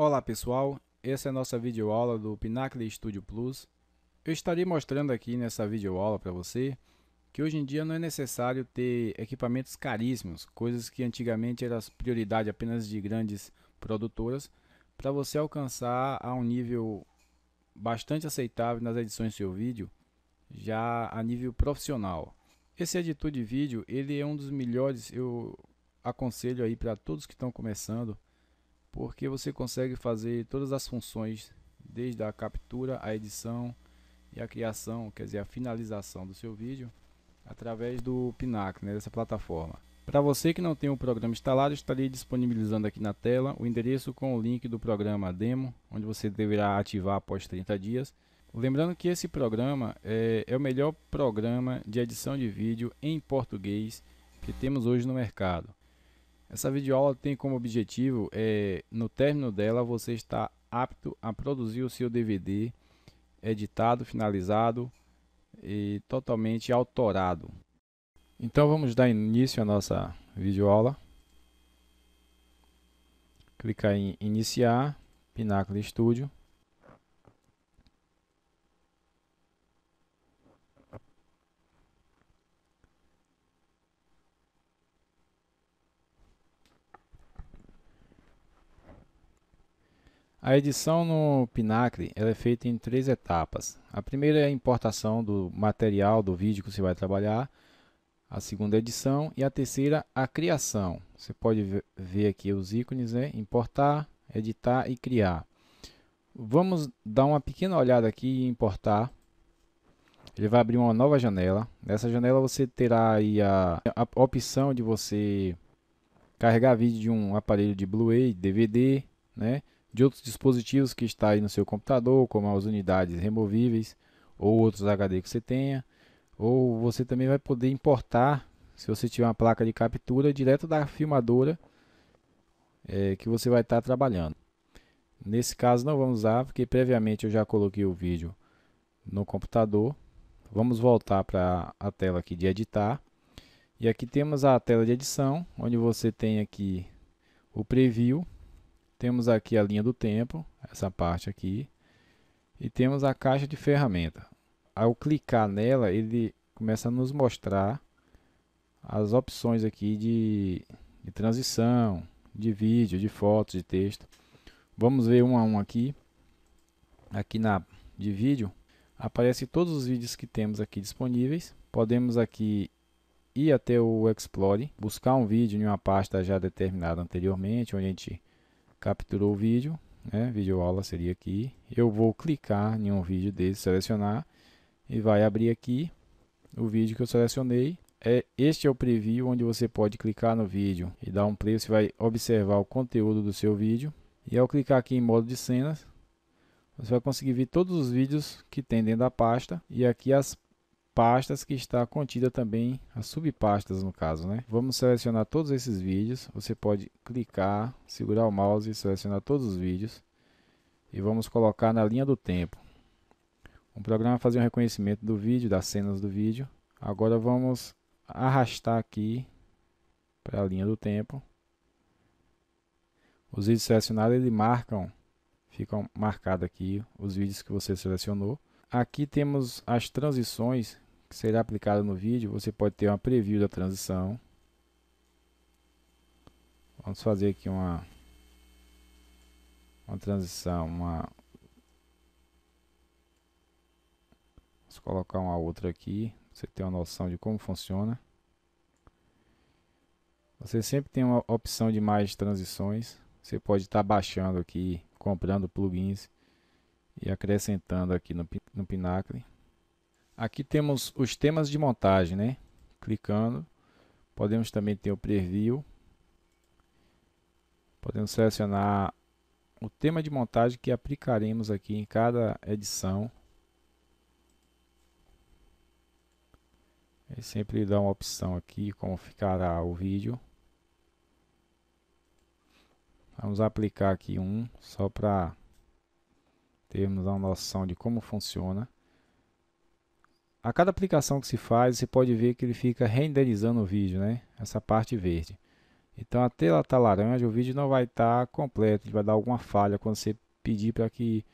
Olá pessoal, essa é a nossa videoaula do Pinacle Studio Plus. Eu estarei mostrando aqui nessa videoaula para você que hoje em dia não é necessário ter equipamentos caríssimos, coisas que antigamente eram prioridade apenas de grandes produtoras, para você alcançar a um nível bastante aceitável nas edições do seu vídeo, já a nível profissional. Esse editor de vídeo, ele é um dos melhores, eu aconselho aí para todos que estão começando, porque você consegue fazer todas as funções, desde a captura, a edição e a criação, quer dizer, a finalização do seu vídeo, através do Pinac, né, dessa plataforma. Para você que não tem o programa instalado, estarei disponibilizando aqui na tela o endereço com o link do programa demo, onde você deverá ativar após 30 dias. Lembrando que esse programa é, é o melhor programa de edição de vídeo em português que temos hoje no mercado. Essa videoaula tem como objetivo, é, no término dela, você estar apto a produzir o seu DVD editado, finalizado e totalmente autorado. Então vamos dar início à nossa videoaula. Clicar em iniciar, Pinnacle Studio. A edição no Pinnacle é feita em três etapas. A primeira é a importação do material do vídeo que você vai trabalhar, a segunda edição e a terceira a criação. Você pode ver aqui os ícones, né? importar, editar e criar. Vamos dar uma pequena olhada aqui em importar. Ele vai abrir uma nova janela. Nessa janela você terá aí a, a opção de você carregar vídeo de um aparelho de Blu-ray, DVD, né? de outros dispositivos que está aí no seu computador, como as unidades removíveis ou outros HD que você tenha. Ou você também vai poder importar, se você tiver uma placa de captura, direto da filmadora é, que você vai estar trabalhando. Nesse caso não vamos usar, porque previamente eu já coloquei o vídeo no computador. Vamos voltar para a tela aqui de editar. E aqui temos a tela de edição, onde você tem aqui o preview temos aqui a linha do tempo, essa parte aqui, e temos a caixa de ferramenta. Ao clicar nela, ele começa a nos mostrar as opções aqui de, de transição, de vídeo, de fotos, de texto. Vamos ver um a um aqui. Aqui na de vídeo, aparece todos os vídeos que temos aqui disponíveis. Podemos aqui ir até o Explore, buscar um vídeo em uma pasta já determinada anteriormente, onde a gente capturou o vídeo, né? vídeo aula seria aqui. Eu vou clicar em um vídeo desse, selecionar e vai abrir aqui o vídeo que eu selecionei. É, este é o preview onde você pode clicar no vídeo e dar um play, você vai observar o conteúdo do seu vídeo. E ao clicar aqui em modo de cenas, você vai conseguir ver todos os vídeos que tem dentro da pasta e aqui as pastas que está contida também as subpastas no caso, né? Vamos selecionar todos esses vídeos. Você pode clicar, segurar o mouse e selecionar todos os vídeos e vamos colocar na linha do tempo. O programa fazer um reconhecimento do vídeo, das cenas do vídeo. Agora vamos arrastar aqui para a linha do tempo. Os vídeos selecionados eles marcam, ficam marcados aqui os vídeos que você selecionou. Aqui temos as transições que será aplicado no vídeo, você pode ter uma preview da transição. Vamos fazer aqui uma, uma transição, uma... Vamos colocar uma outra aqui, você tem uma noção de como funciona. Você sempre tem uma opção de mais transições. Você pode estar tá baixando aqui, comprando plugins e acrescentando aqui no, no Pinnacle. Aqui temos os temas de montagem, né? Clicando, podemos também ter o preview. Podemos selecionar o tema de montagem que aplicaremos aqui em cada edição. Ele sempre dá uma opção aqui como ficará o vídeo. Vamos aplicar aqui um, só para termos uma noção de como funciona a cada aplicação que se faz, você pode ver que ele fica renderizando o vídeo, né? Essa parte verde. Então, até ela estar tá laranja, o vídeo não vai estar tá completo. Ele vai dar alguma falha quando você pedir para que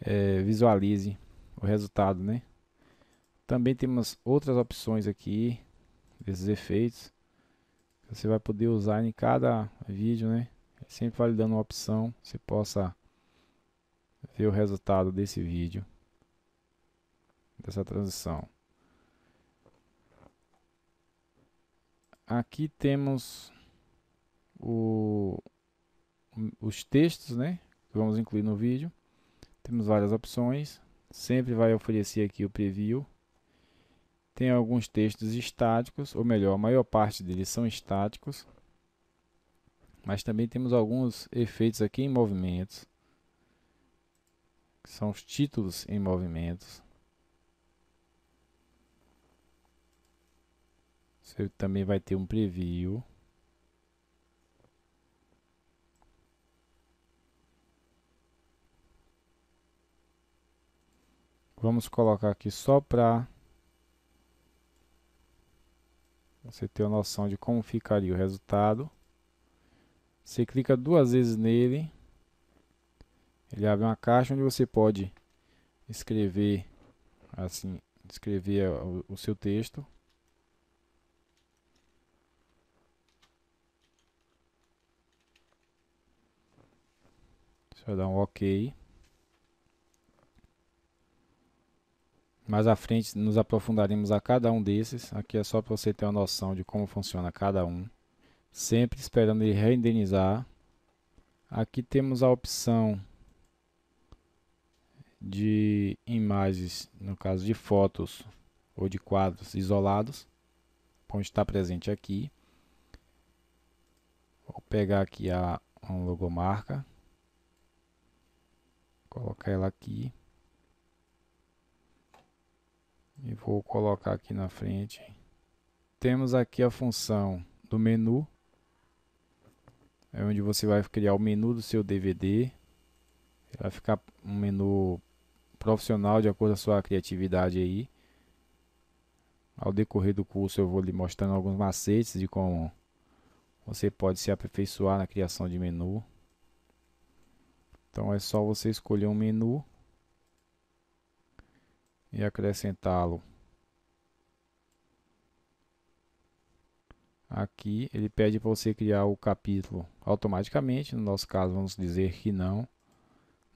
é, visualize o resultado, né? Também temos outras opções aqui, esses efeitos. Você vai poder usar em cada vídeo, né? Sempre validando uma opção, você possa ver o resultado desse vídeo dessa transição. Aqui temos o, os textos, né? Que vamos incluir no vídeo. Temos várias opções. Sempre vai oferecer aqui o preview. Tem alguns textos estáticos, ou melhor, a maior parte deles são estáticos. Mas também temos alguns efeitos aqui em movimentos. Que são os títulos em movimentos. Você também vai ter um preview. Vamos colocar aqui só para você ter uma noção de como ficaria o resultado. Você clica duas vezes nele. Ele abre uma caixa onde você pode escrever assim, escrever o, o seu texto. Deixa eu dar um OK. Mais à frente nos aprofundaremos a cada um desses. Aqui é só para você ter uma noção de como funciona cada um. Sempre esperando ele renderizar. Aqui temos a opção de imagens, no caso de fotos ou de quadros isolados, onde está presente aqui. Vou pegar aqui a, a logomarca colocar ela aqui e vou colocar aqui na frente temos aqui a função do menu é onde você vai criar o menu do seu DVD vai ficar um menu profissional de acordo com a sua criatividade aí ao decorrer do curso eu vou lhe mostrando alguns macetes de como você pode se aperfeiçoar na criação de menu então é só você escolher um menu e acrescentá-lo. Aqui ele pede para você criar o capítulo automaticamente, no nosso caso vamos dizer que não.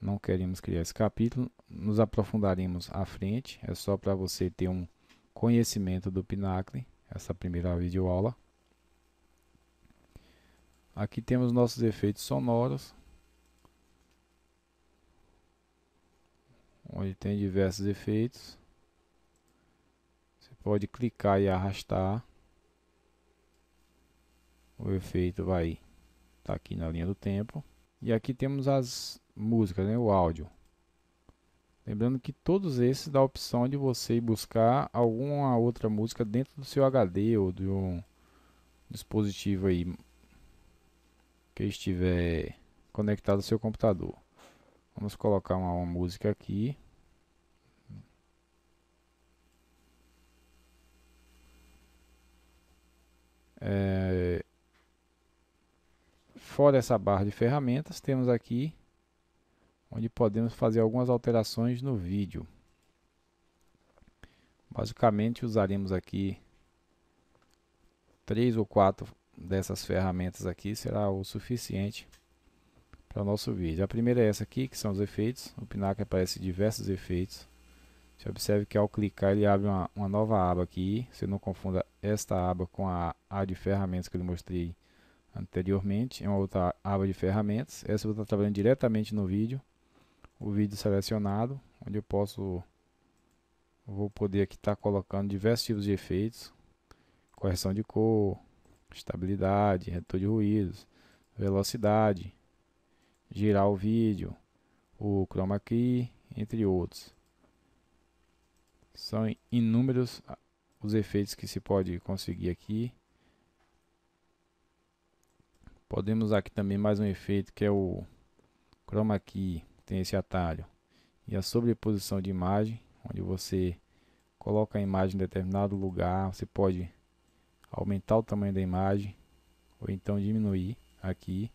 Não queremos criar esse capítulo, nos aprofundaremos à frente, é só para você ter um conhecimento do Pinacle, essa primeira videoaula. Aqui temos nossos efeitos sonoros, onde tem diversos efeitos. Você pode clicar e arrastar. O efeito vai estar tá aqui na linha do tempo. E aqui temos as músicas, né, o áudio. Lembrando que todos esses dá a opção de você buscar alguma outra música dentro do seu HD ou de um dispositivo aí que estiver conectado ao seu computador. Vamos colocar uma, uma música aqui. É, fora essa barra de ferramentas, temos aqui onde podemos fazer algumas alterações no vídeo. Basicamente usaremos aqui três ou quatro dessas ferramentas aqui será o suficiente para o nosso vídeo. A primeira é essa aqui, que são os efeitos. O Pinac aparece diversos efeitos. Você observe que ao clicar ele abre uma, uma nova aba aqui. Você não confunda esta aba com a, a de ferramentas que eu mostrei anteriormente, é uma outra aba de ferramentas. Essa eu estou trabalhando diretamente no vídeo, o vídeo selecionado, onde eu posso, vou poder aqui estar colocando diversos tipos de efeitos, correção de cor, estabilidade, redutor de ruídos, velocidade, girar o vídeo, o chroma key, entre outros. São inúmeros os efeitos que se pode conseguir aqui. Podemos usar aqui também mais um efeito que é o Chroma Key, tem esse atalho. E a sobreposição de imagem, onde você coloca a imagem em determinado lugar, você pode aumentar o tamanho da imagem ou então diminuir aqui.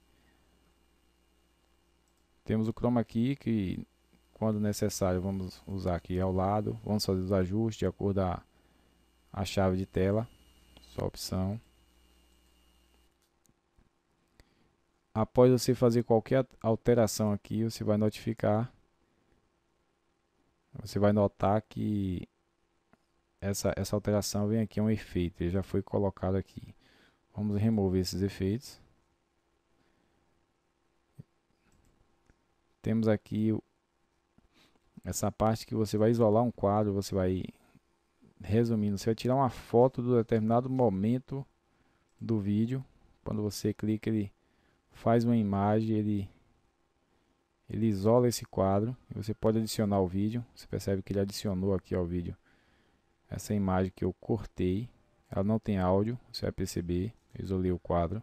Temos o chroma key que quando necessário vamos usar aqui ao lado, vamos fazer os ajustes de acordo com a chave de tela, sua opção. Após você fazer qualquer alteração aqui, você vai notificar. Você vai notar que essa, essa alteração vem aqui, é um efeito, ele já foi colocado aqui. Vamos remover esses efeitos. Temos aqui essa parte que você vai isolar um quadro, você vai resumindo, se eu tirar uma foto de um determinado momento do vídeo, quando você clica ele faz uma imagem, ele, ele isola esse quadro e você pode adicionar o vídeo. Você percebe que ele adicionou aqui ao vídeo essa imagem que eu cortei. Ela não tem áudio, você vai perceber, eu isolei o quadro.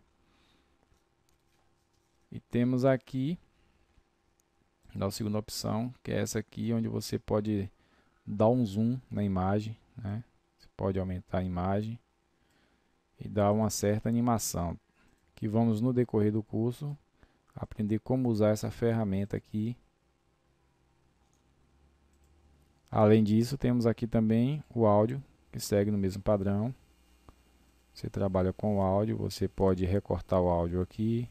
E temos aqui na segunda opção, que é essa aqui, onde você pode dar um zoom na imagem né? Você pode aumentar a imagem e dar uma certa animação. Que vamos no decorrer do curso aprender como usar essa ferramenta aqui. Além disso, temos aqui também o áudio, que segue no mesmo padrão. Você trabalha com o áudio, você pode recortar o áudio aqui.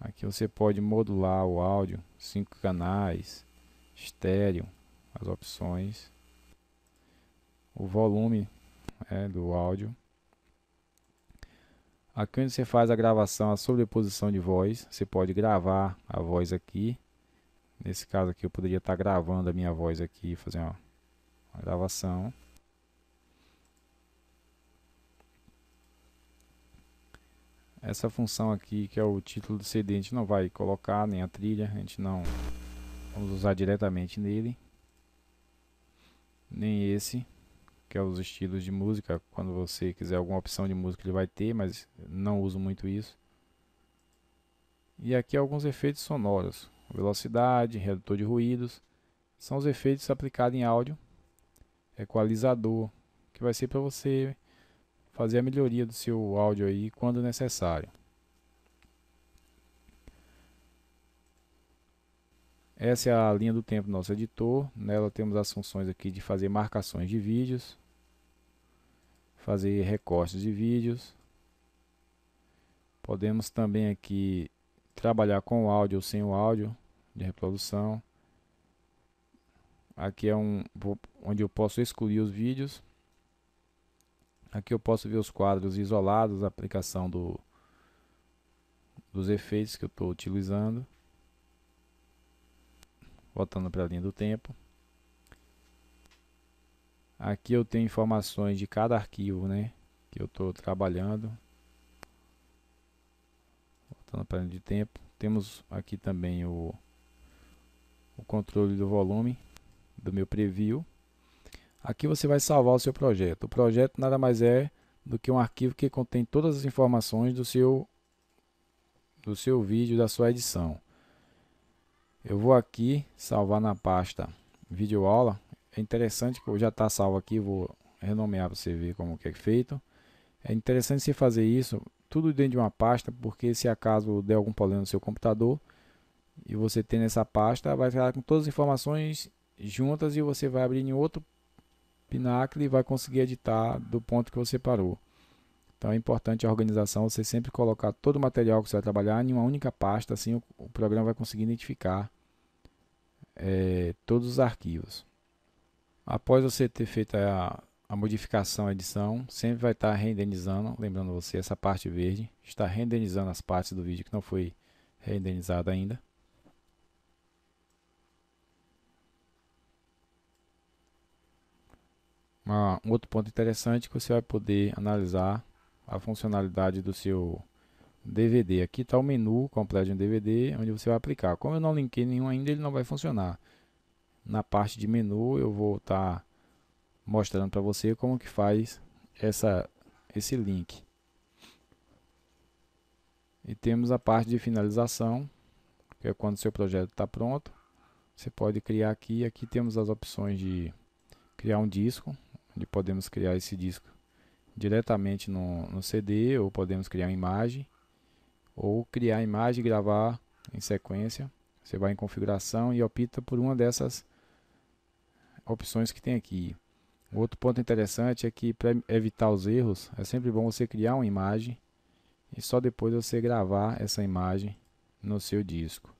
Aqui você pode modular o áudio, cinco canais, estéreo, as opções o volume né, do áudio. Aqui onde você faz a gravação, a sobreposição de voz, você pode gravar a voz aqui. Nesse caso aqui eu poderia estar gravando a minha voz aqui, fazer uma, uma gravação. Essa função aqui, que é o título do CD, a gente não vai colocar nem a trilha, a gente não vamos usar diretamente nele. Nem esse que é os estilos de música. Quando você quiser alguma opção de música, ele vai ter, mas não uso muito isso. E aqui é alguns efeitos sonoros, velocidade, redutor de ruídos, são os efeitos aplicados em áudio, equalizador, que vai ser para você fazer a melhoria do seu áudio aí quando necessário. Essa é a linha do tempo do nosso editor. Nela temos as funções aqui de fazer marcações de vídeos, fazer recortes de vídeos. Podemos também aqui trabalhar com o áudio ou sem o áudio de reprodução. Aqui é um, onde eu posso excluir os vídeos. Aqui eu posso ver os quadros isolados, a aplicação do, dos efeitos que eu estou utilizando voltando para a linha do tempo. Aqui eu tenho informações de cada arquivo, né, que eu estou trabalhando. Voltando para a linha de tempo, temos aqui também o, o controle do volume do meu preview. Aqui você vai salvar o seu projeto. O projeto nada mais é do que um arquivo que contém todas as informações do seu do seu vídeo, da sua edição. Eu vou aqui salvar na pasta vídeo aula. É interessante que já está salvo aqui, vou renomear para você ver como que é feito. É interessante você fazer isso tudo dentro de uma pasta, porque se acaso der algum problema no seu computador e você tem nessa pasta, vai ficar com todas as informações juntas e você vai abrir em outro pináculo e vai conseguir editar do ponto que você parou. Então é importante a organização, você sempre colocar todo o material que você vai trabalhar em uma única pasta, assim o, o programa vai conseguir identificar é, todos os arquivos. Após você ter feito a, a modificação, a edição, sempre vai estar renderizando, lembrando você, essa parte verde, está renderizando as partes do vídeo que não foi renderizada ainda. um outro ponto interessante que você vai poder analisar a funcionalidade do seu DVD. Aqui está o menu completo de um DVD, onde você vai aplicar. Como eu não linkei nenhum ainda, ele não vai funcionar. Na parte de menu, eu vou estar tá mostrando para você como que faz essa, esse link. E temos a parte de finalização, que é quando o seu projeto está pronto. Você pode criar aqui, aqui temos as opções de criar um disco, onde podemos criar esse disco diretamente no, no CD ou podemos criar uma imagem ou criar a imagem e gravar em sequência. Você vai em configuração e opta por uma dessas opções que tem aqui. Outro ponto interessante é que para evitar os erros, é sempre bom você criar uma imagem e só depois você gravar essa imagem no seu disco.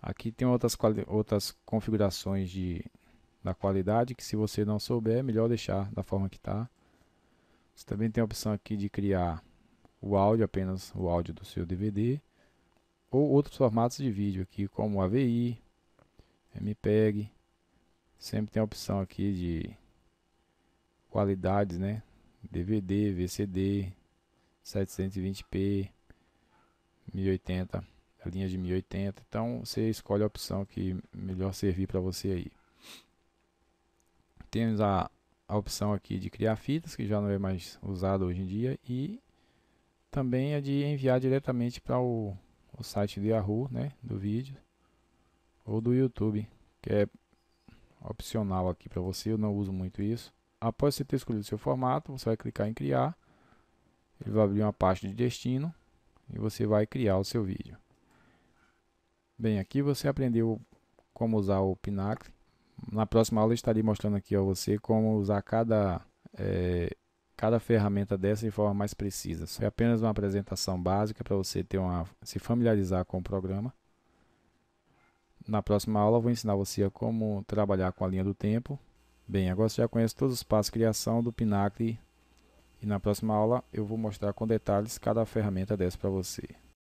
Aqui tem outras, outras configurações de, da qualidade, que se você não souber, é melhor deixar da forma que está. Você também tem a opção aqui de criar o áudio, apenas o áudio do seu DVD, ou outros formatos de vídeo aqui, como AVI, MPEG. Sempre tem a opção aqui de qualidades, né? DVD, VCD, 720p, 1080, linhas de 1080. Então você escolhe a opção que melhor servir para você aí. Temos a, a opção aqui de criar fitas, que já não é mais usada hoje em dia, e também a de enviar diretamente para o, o site do Yahoo, né, do vídeo, ou do YouTube, que é opcional aqui para você, eu não uso muito isso. Após você ter escolhido seu formato, você vai clicar em criar, ele vai abrir uma pasta de destino e você vai criar o seu vídeo. Bem, aqui você aprendeu como usar o Pinacle, na próxima aula estarei mostrando aqui a você como usar cada, é, cada ferramenta dessa de forma mais precisa. Isso é apenas uma apresentação básica para você ter uma, se familiarizar com o programa. Na próxima aula vou ensinar você como trabalhar com a linha do tempo. Bem, agora você já conhece todos os passos de criação do Pinnacle e na próxima aula eu vou mostrar com detalhes cada ferramenta dessa para você.